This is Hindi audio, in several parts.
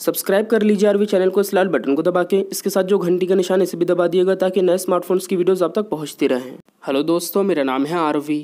सब्सक्राइब कर लीजिए आरवी चैनल को इस लाल बटन को दबा के इसके साथ जो घंटी का निशान इसे भी दबा दिएगा ताकि नए स्मार्टफोन्स की वीडियोस आप तक पहुंचती रहें हेलो दोस्तों मेरा नाम है आरवी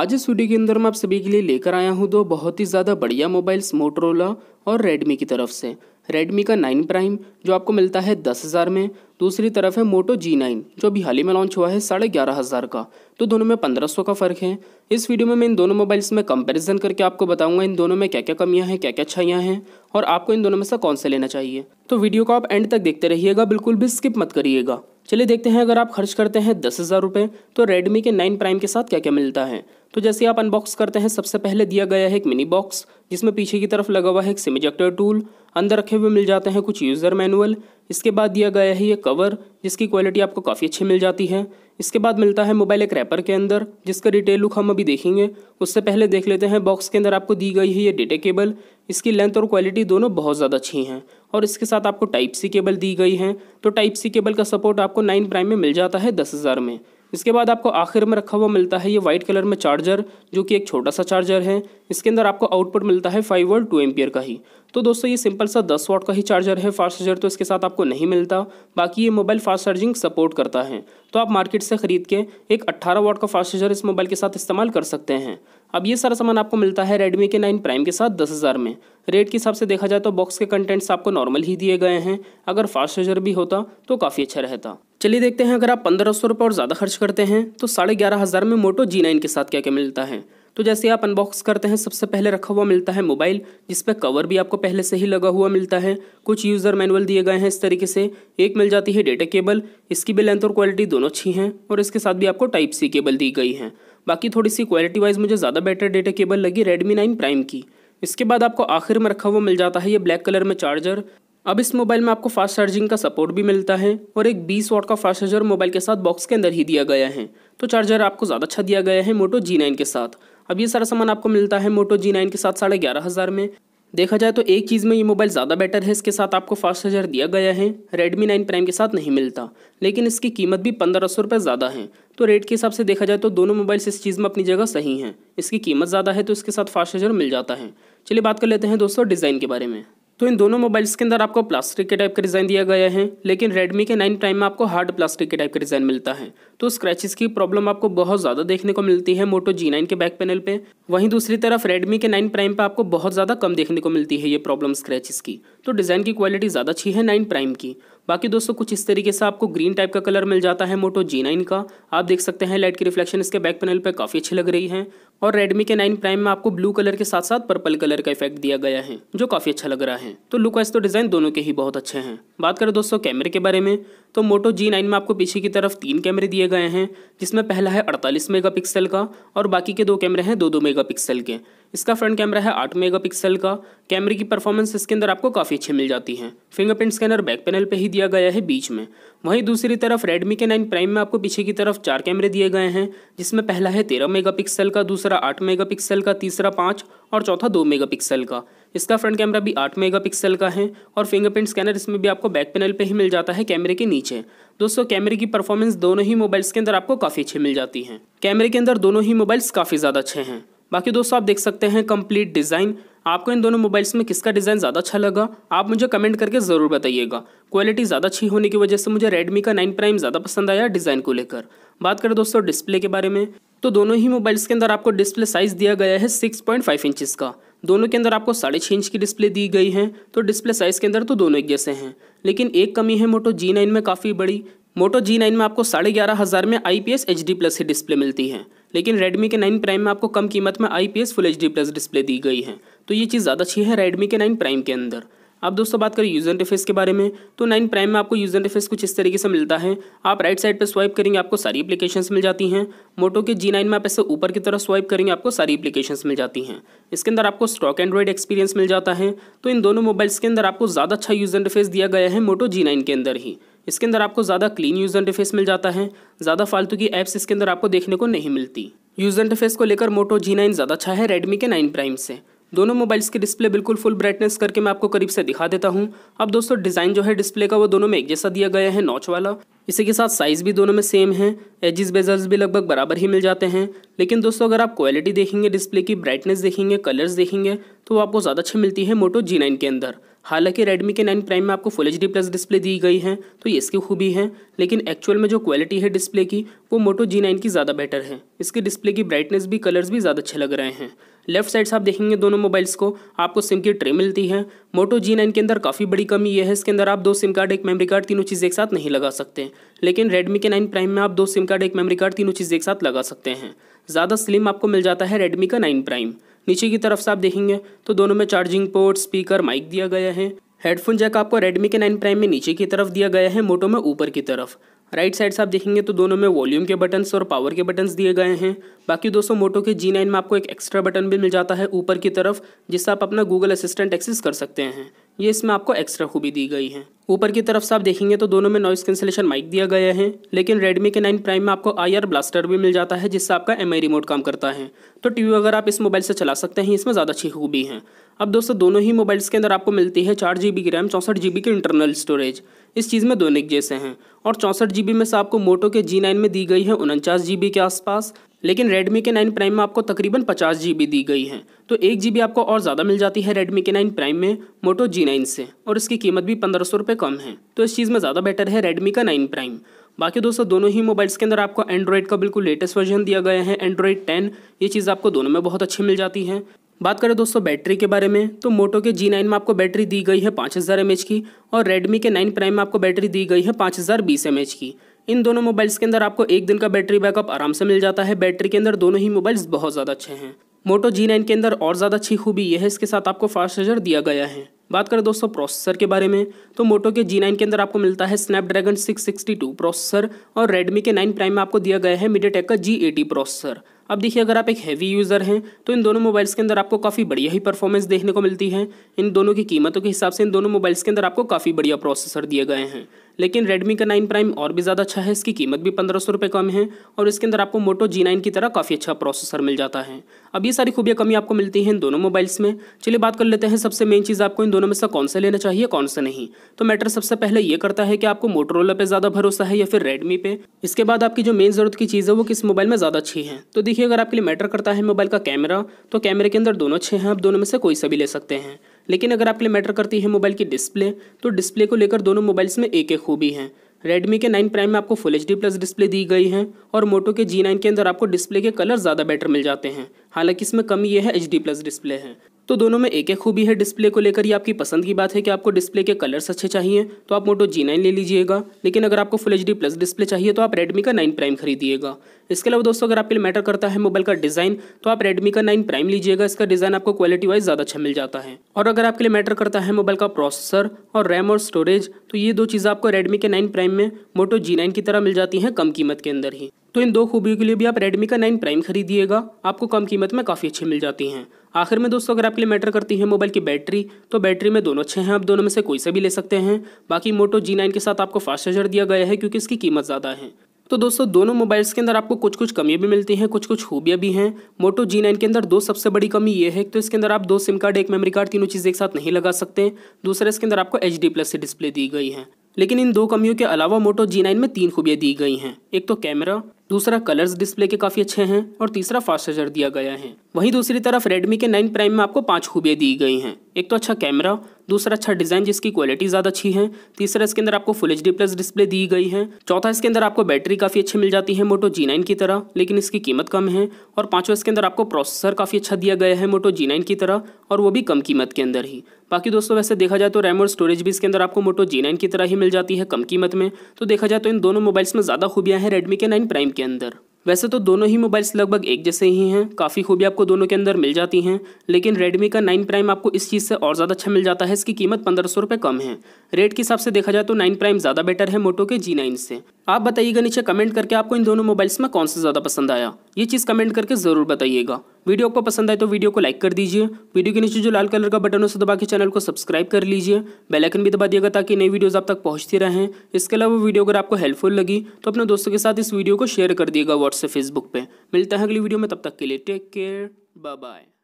आज इस वीडियो के अंदर मैं आप सभी के लिए लेकर आया हूँ दो बहुत ही ज़्यादा बढ़िया मोबाइल्स मोटरोला और रेडमी की तरफ से रेडमी का नाइन प्राइम जो आपको मिलता है दस हज़ार में दूसरी तरफ है मोटो जी नाइन जो अभी हाल ही में लॉन्च हुआ है साढ़े ग्यारह हज़ार का तो दोनों में पंद्रह सौ का फ़र्क है इस वीडियो में मैं इन दोनों मोबाइल्स में कंपैरिजन करके आपको बताऊंगा इन दोनों में क्या क्या कमियां हैं क्या क्या अच्छाइयाँ हैं और आपको इन दोनों में से कौन सा लेना चाहिए तो वीडियो को आप एंड तक देखते रहिएगा बिल्कुल भी स्किप मत करिएगा चलिए देखते हैं अगर आप खर्च करते हैं दस हज़ार रुपये तो रेडमी के नाइन प्राइम के साथ क्या क्या मिलता है तो जैसे आप अनबॉक्स करते हैं सबसे पहले दिया गया है एक मिनी बॉक्स जिसमें पीछे की तरफ लगा हुआ है एक सिमिजेक्टर टूल अंदर रखे हुए मिल जाते हैं कुछ यूज़र मैनुअल इसके बाद दिया गया है ये कवर जिसकी क्वालिटी आपको काफ़ी अच्छी मिल जाती है इसके बाद मिलता है मोबाइल एक रैपर के अंदर जिसका डिटेल लुक हम अभी देखेंगे उससे पहले देख लेते हैं बॉक्स के अंदर आपको दी गई है ये डेटा केबल इसकी लेंथ और क्वालिटी दोनों बहुत ज़्यादा अच्छी हैं और इसके साथ आपको टाइप सी केबल दी गई है तो टाइप सी केबल का सपोर्ट आपको नाइन प्राइम में मिल जाता है दस हज़ार में इसके बाद आपको आखिर में रखा हुआ मिलता है ये वाइट कलर में चार्जर जो कि एक छोटा सा चार्जर है इसके अंदर आपको आउटपुट मिलता है फाइव वोल्ट टू एम्पियर का ही तो दोस्तों ये सिंपल सा दस वाट का ही चार्जर है फास्ट चार्जर तो इसके साथ आपको नहीं मिलता बाकी ये मोबाइल फास्ट चार्जिंग सपोर्ट करता है तो आप मार्केट से खरीद के एक अट्ठारह वाट का फास्ट चार्जर इस मोबाइल के साथ इस्तेमाल कर सकते हैं अब ये सारा सामान आपको मिलता है रेडमी के नाइन प्राइम के साथ दस हज़ार में रेट के हिसाब से देखा जाए तो बॉक्स के कंटेंट्स आपको नॉर्मल ही दिए गए हैं अगर फास्ट चार्जर भी होता तो काफ़ी अच्छा रहता चलिए देखते हैं अगर आप पंद्रह सौ रुपये और ज़्यादा खर्च करते हैं तो साढ़े ग्यारह हज़ार में मोटो जी नाइन के साथ क्या क्या मिलता है तो जैसे आप अनबॉक्स करते हैं सबसे पहले रखा हुआ मिलता है मोबाइल जिस पर कवर भी आपको पहले से ही लगा हुआ मिलता है कुछ यूज़र मैनुअल दिए गए हैं इस तरीके से एक मिल जाती है डेटा केबल इसकी भी लेंथ और क्वालिटी दोनों अच्छी हैं और इसके साथ भी आपको टाइप सी केबल दी गई है बाकी थोड़ी सी क्वालिटी वाइज मुझे ज़्यादा बेटर डेटा केबल लगी रेडमी नाइन प्राइम की इसके बाद आपको आखिर में रखा हुआ मिल जाता है ये ब्लैक कलर में चार्जर अब इस मोबाइल में आपको फास्ट चार्जिंग का सपोर्ट भी मिलता है और एक 20 वाट का फास्ट चार्जर मोबाइल के साथ बॉक्स के अंदर ही दिया गया है तो चार्जर आपको ज़्यादा अच्छा दिया गया है मोटो जी नाइन के साथ अब ये सारा सामान आपको मिलता है मोटो जी नाइन के साथ साढ़े ग्यारह हज़ार में देखा जाए तो एक चीज़ में ये मोबाइल ज़्यादा बेटर है इसके साथ आपको फास्ट चार्जर दिया गया है रेडमी नाइन प्राइम के साथ नहीं मिलता लेकिन इसकी कीमत भी पंद्रह सौ रुपये ज़्यादा है तो रेट के हिसाब से देखा जाए तो दोनों मोबाइल्स इस चीज़ में अपनी जगह सही हैं इसकी कीमत ज़्यादा है तो इसके साथ फास्ट चार्जर मिल जाता है चलिए बात कर लेते हैं दोस्तों डिज़ाइन के बारे में तो इन दोनों मोबाइल्स के अंदर आपको प्लास्टिक के टाइप का डिज़ाइन दिया गया है लेकिन रेडमी के नाइन प्राइम में आपको हार्ड प्लास्टिक के टाइप का डिज़ाइन मिलता है तो स्क्रैचेस की प्रॉब्लम आपको बहुत ज़्यादा देखने को मिलती है मोटो जी नाइन के बैक पैनल पे वहीं दूसरी तरफ रेडमी के नाइन प्राइम पर आपको बहुत ज़्यादा कम देखने को मिलती है ये प्रॉब्लम स्क्रैचेस की तो डिज़ाइन की क्वालिटी ज़्यादा अच्छी है नाइन प्राइम की बाकी दोस्तों कुछ इस तरीके से आपको ग्रीन टाइप का कलर मिल जाता है मोटो जी नाइन का आप देख सकते हैं लाइट की रिफ्लेक्शन इसके बैक पैनल पर काफ़ी अच्छी लग रही है और Redmi के 9 प्राइम में आपको ब्लू कलर के साथ साथ पर्पल कलर का इफेक्ट दिया गया है जो काफ़ी अच्छा लग रहा है तो लुक वाइज तो डिज़ाइन दोनों के ही बहुत अच्छे हैं बात करें दोस्तों कैमरे के बारे में तो मोटो जी नाइन में आपको पीछे की तरफ तीन कैमरे दिए गए हैं जिसमें पहला है अड़तालीस मेगापिक्सल का और बाकी के दो कैमरे हैं दो दो मेगा के इसका फ्रंट कैमरा है आठ मेगापिक्सल का कैमरे की परफॉर्मेंस इसके अंदर आपको काफ़ी अच्छी मिल जाती है फिंगरप्रिंट स्कैनर बैक पैनल पे ही दिया गया है बीच में वहीं दूसरी तरफ रेडमी के नाइन प्राइम में आपको पीछे की तरफ चार कैमरे दिए गए हैं जिसमें पहला है तेरह मेगापिक्सल का दूसरा आठ मेगापिक्सल का तीसरा पाँच और चौथा दो मेगा का इसका फ्रंट कैमरा भी आठ मेगापिक्सल का है और फिंगरप्रिंट स्कैनर इसमें भी आपको बैक पैनल पे ही मिल जाता है कैमरे के नीचे दोस्तों कैमरे की परफॉर्मेंस दोनों ही मोबाइल्स के अंदर आपको काफ़ी अच्छी मिल जाती है कैमरे के अंदर दोनों ही मोबाइल्स काफ़ी ज़्यादा अच्छे हैं बाकी दोस्तों आप देख सकते हैं कंप्लीट डिज़ाइन आपको इन दोनों मोबाइल्स में किसका डिज़ाइन ज़्यादा अच्छा लगा आप मुझे कमेंट करके ज़रूर बताइएगा क्वालिटी ज़्यादा अच्छी होने की वजह से मुझे रेडमी का नाइन प्राइम ज़्यादा पसंद आया डिज़ाइन को लेकर बात करें दोस्तों डिस्प्ले के बारे में तो दोनों ही मोबाइल्स के अंदर आपको डिस्प्ले साइज़ दिया गया है सिक्स पॉइंट फाइव इंचज़ का दोनों के अंदर आपको साढ़े छः इंच की डिस्प्ले दी गई है तो डिस्प्ले साइज़ के अंदर तो दोनों एक जैसे हैं लेकिन एक कमी है मोटो जी नाइन में काफ़ी बड़ी मोटो जी नाइन में आपको साढ़े ग्यारह हज़ार में I P S H D plus की डिस्प्ले मिलती है लेकिन रेडमी के नाइन प्राइम में आपको कम कीमत में I P S full H D plus display दी गई है तो ये चीज़ ज़्यादा अच्छी है रेडमी के नाइन प्राइम के अंदर अब दोस्तों बात करें यूजर इंटरफेस के बारे में तो नाइन प्राइम में आपको यूजर इंटरफेस कुछ इस तरीके से मिलता है आप राइट साइड पर स्वाइप करेंगे आपको सारी अपलीकेशन मिल जाती हैं मोटो के जी नाइन में आप ऐसे ऊपर की तरफ स्वाइप करेंगे आपको सारी एप्लीकेशंस मिल जाती हैं इसके अंदर आपको स्टॉक एंड्रॉइड एक्सपीरियंस मिल जाता है तो इन दोनों मोबाइल्स के अंदर आपको ज़्यादा अच्छा यूजर इंटरफेस दिया गया है मोटो जी नाइन के अंदर ही इसके अंदर आपको ज़्यादा क्लीन यूज़र इंटरफेस मिल जाता है ज़्यादा फालतू की ऐप्स इसके अंदर आपको देखने को नहीं मिलती यूज़र इंटरफेस को लेकर मोटो जी नाइन ज़्यादा अच्छा है रेडमी के नाइन प्राइम से दोनों मोबाइल्स की डिस्प्ले बिल्कुल फुल ब्राइटनेस करके मैं आपको करीब से दिखा देता हूँ अब दोस्तों डिज़ाइन जो है डिस्प्ले का वो दोनों में एक जैसा दिया गया है नॉच वाला इसी के साथ साइज़ भी दोनों में सेम है एजिस बेजल्स भी लगभग बराबर ही मिल जाते हैं लेकिन दोस्तों अगर आप क्वालिटी देखेंगे डिस्प्ले की ब्राइटनेस देखेंगे कलर्स देखेंगे तो वो आपको ज़्यादा अच्छी मिलती है मोटो जी नाइन के अंदर हालांकि Redmi के 9 प्राइम में आपको फुल एच प्लस डिस्प्ले दी गई है तो ये इसकी खूबी है लेकिन एक्चुअल में जो क्वालिटी है डिस्प्ले की वो मोटो जी नाइन की ज़्यादा बेटर है इसके डिस्प्ले की ब्राइटनेस भी कलर्स भी ज़्यादा अच्छे लग रहे हैं लेफ्ट साइड से आप देखेंगे दोनों मोबाइल्स को आपको सिम की ट्रे मिलती है मोटो जी नाइन के अंदर काफ़ी बड़ी कमी यह है इसके अंदर आप दो सिम कार्ड एक मेमरी कार्ड तीनों चीज़ें एक साथ नहीं लगा सकते लेकिन रेडमी के नाइन प्राइम में आप दो सिम कार्ड एक मेमरी कार्ड तीनों चीज़ें एक साथ लगा सकते हैं ज़्यादा स्लिम आपको मिल जाता है रेडमी का नाइन प्राइम नीचे की तरफ से आप देखेंगे तो दोनों में चार्जिंग पोर्ट स्पीकर माइक दिया गया है हेडफोन जैक आपको रेडमी के नाइन प्राइम में नीचे की तरफ दिया गया है मोटो में ऊपर की तरफ राइट साइड से आप देखेंगे तो दोनों में वॉल्यूम के बटन्स और पावर के बटन्स दिए गए हैं बाकी दोस्तों मोटो के जी नाइन में आपको एक एक्स्ट्रा बटन भी मिल जाता है ऊपर की तरफ जिससे आप अपना गूगल असिस्टेंट एक्सेस कर सकते हैं ये इसमें आपको एक्स्ट्रा खूबी दी गई है ऊपर की तरफ से आप देखेंगे तो दोनों में नॉइस कैंसिलेशन माइक दिया गया है लेकिन रेडमी के 9 प्राइम में आपको आई ब्लास्टर भी मिल जाता है जिससे आपका एम रिमोट काम करता है तो टीवी अगर आप इस मोबाइल से चला सकते हैं इसमें ज़्यादा अच्छी खूबी है अब दोस्तों दोनों ही मोबाइल्स के अंदर आपको मिलती है चार जी बी की रैम चौंसठ जी की इंटरनल स्टोरेज इस चीज़ में दोनों जैसे हैं और चौंसठ जी में से आपको मोटो के जी में दी गई है उनचास जी के आसपास लेकिन रेडमी के नाइन प्राइम में आपको तकरीबन पचास जी दी गई है तो एक जी आपको और ज़्यादा मिल जाती है रेडमी के नाइन प्राइम में मोटो जी नाइन से और इसकी कीमत भी पंद्रह सौ रुपये कम है तो इस चीज़ में ज़्यादा बेटर है रेडमी का नाइन प्राइम बाकी दोस्तों दोनों ही मोबाइल्स के अंदर आपको एंड्रॉइड का बिल्कुल लेटेस्ट वर्जन दिया गया है एंड्रॉयड टेन ये चीज़ आपको दोनों में बहुत अच्छी मिल जाती है बात करें दोस्तों बैटरी के बारे में तो मोटो के जी नाइन में आपको बैटरी दी गई है पाँच हज़ार एम की और रेडमी के नाइन प्राइम में आपको बैटरी दी गई है पाँच हज़ार बीस एम की इन दोनों मोबाइल्स के अंदर आपको एक दिन का बैटरी बैकअप आराम से मिल जाता है बैटरी के अंदर दोनों ही मोबाइल्स बहुत ज़्यादा अच्छे हैं मोटो जी नाइन के अंदर और ज़्यादा अच्छी खूबी यह है इसके साथ आपको फास्ट चार्जर दिया गया है बात करें दोस्तों प्रोसेसर के बारे में तो मोटो के जी नाइन के अंदर आपको मिलता है Snapdragon six sixty two processor और रेडमी के नाइन प्राइम में आपको दिया गया है मीडियाटेक का जी एटी प्रोसेसर अब देखिए अगर आप एक हैवी यूज़र हैं तो इन दोनों मोबाइल्स के अंदर आपको काफ़ी बढ़िया ही परफॉर्मेंस देखने को मिलती है इन दोनों की कीमतों के हिसाब से इन दोनों मोबाइल्स के अंदर आपको काफ़ी बढ़िया प्रोसेसर दिए गए हैं लेकिन रेडमी का नाइन प्राइम और भी ज़्यादा अच्छा है इसकी कीमत भी पंद्रह सौ रुपये कम है और इसके अंदर आपको मोटो जी नाइन की तरह काफ़ी अच्छा प्रोसेसर मिल जाता है अब ये सारी खूबियाँ कमी आपको मिलती हैं इन दोनों मोबाइल्स में चलिए बात कर लेते हैं सबसे मेन चीज़ आपको इन दोनों में से कौन सा लेना चाहिए कौन सा नहीं तो मैटर सबसे पहले ये करता है कि आपको मोटरोला पर ज़्यादा भरोसा है या फिर रेडमी पे इसके बाद आपकी जो मेन ज़रूरत की चीज़ है वो किस मोबाइल में ज़्यादा अच्छी है तो देखिए अगर आपके लिए मैटर करता है मोबाइल का कैमरा तो कैमरे के अंदर दोनों अच्छे हैं आप दोनों में से कोई सा भी ले सकते हैं लेकिन अगर आपके लिए मैटर करती है मोबाइल की डिस्प्ले तो डिस्प्ले को लेकर दोनों मोबाइल्स में एक एक खूबी है रेडमी के नाइन प्राइम में आपको full H D plus display दी गई है और मोटो के जी नाइन के अंदर आपको डिस्प्ले के कलर ज़्यादा बेटर मिल जाते हैं हालांकि इसमें कमी यह है एच डी प्लस डिस्प्ले है तो दोनों में एक एक खूबी है डिस्प्ले को लेकर ये आपकी पसंद की बात है कि आपको डिस्प्ले के कलर्स अच्छे चाहिए तो आप मोटो जी नाइन ले लीजिएगा लेकिन अगर आपको full H D plus display चाहिए तो आप रेडमी का नाइन प्राइम खरीदिएगा इसके अलावा दोस्तों अगर आपके लिए मैटर करता है मोबाइल का डिज़ाइन तो आप रेडमी का नाइन प्राइम लीजिएगा इसका डिज़ाइन आपको क्वालिटी वाइज ज़्यादा अच्छा मिल जाता है और अगर आपके लिए मैटर करता है मोबाइल का प्रोसेसर और रैम और स्टोरेज तो ये दो चीज़ें आपको रेडमी के नाइन प्राइम में मोटो जी नाइन की तरह मिल जाती हैं कम कीमत के अंदर ही तो इन दो खूबियों के लिए भी आप रेडमी का नाइन प्राइम खरीदिएगा आपको कम कीमत में काफ़ी अच्छी मिल जाती हैं आखिर में दोस्तों अगर आपके लिए मैटर करती है मोबाइल की बैटरी तो बैटरी में दोनों अच्छे हैं आप दोनों में से कोई से भी ले सकते हैं बाकी मोटो जी नाइन के साथ आपको फास्ट चार्जर दिया गया है क्योंकि इसकी कीमत ज़्यादा है तो दोस्तों दोनों मोबाइल्स के अंदर आपको कुछ कुछ कमियाँ भी मिलती हैं कुछ कुछ खूबियाँ भी हैं मोटो जी नाइन के अंदर दो सबसे बड़ी कमी ये है तो इसके अंदर आप दो सिम कार्ड एक मेमोरी कार्ड तीनों चीज़ एक साथ नहीं लगा सकते दूसरा इसके अंदर आपको एच डी प्लस से डिस्प्ले दी गई है लेकिन इन दो कमियों के अलावा मोटो जी नाइन में तीन खूबियाँ दी गई हैं एक तो कैमरा दूसरा कलर्स डिस्प्ले के काफ़ी अच्छे हैं और तीसरा फास्ट चार्जर दिया गया है वहीं दूसरी तरफ रेडमी के नाइन प्राइम में आपको पांच खूबियाँ दी गई हैं एक तो अच्छा कैमरा दूसरा अच्छा डिज़ाइन जिसकी क्वालिटी ज़्यादा अच्छी है तीसरा इसके अंदर आपको full H D plus display दी गई है चौथा इसके अंदर आपको बैटरी काफ़ी अच्छी मिल जाती है मोटो जी नाइन की तरह लेकिन इसकी कीमत कम है और पांचवा इसके अंदर आपको प्रोसेसर काफ़ी अच्छा दिया गया है मोटो जी नाइन की तरह और वो भी कम कीमत के अंदर ही बाकी दोस्तों वैसे देखा जाए तो रैम और स्टोरेज भी इसके अंदर आपको मोटो जी नाइन की तरह ही मिल जाती है कम कीमत में तो देखा जाए तो इन दोनों मोबाइल्स में ज़्यादा खूबियाँ हैं रेडमी के नाइन प्राइम के अंदर वैसे तो दोनों ही मोबाइल्स लगभग एक जैसे ही हैं काफ़ी खूबी आपको दोनों के अंदर मिल जाती हैं लेकिन रेडमी का नाइन प्राइम आपको इस चीज़ से और ज़्यादा अच्छा मिल जाता है इसकी कीमत पंद्रह सौ रुपये कम है रेट के हिसाब से देखा जाए तो नाइन प्राइम ज़्यादा बेटर है मोटो के जी नाइन से आप बताइएगा नीचे कमेंट करके आपको इन दोनों मोबाइल्स में कौन सा ज़्यादा पसंद आया ये चीज़ कमेंट करके ज़रूर बताइएगा वीडियो आपको पसंद आए तो वीडियो को लाइक कर दीजिए वीडियो के नीचे जो लाल कलर का बटन है उसे दबा के चैनल को सब्सक्राइब कर लीजिए बेल आइकन भी दबा दिएगा ताकि नई वीडियोज़ आप तक पहुँचती रहें इसके अलावा वीडियो अगर आपको हेल्पफुल लगी तो अपने दोस्तों के साथ इस वीडियो को शेयर कर दिएगा व्हाट्सएप फेसबुक पर मिलता है अगली वीडियो में तब तक के लिए टेक केयर बाय बाय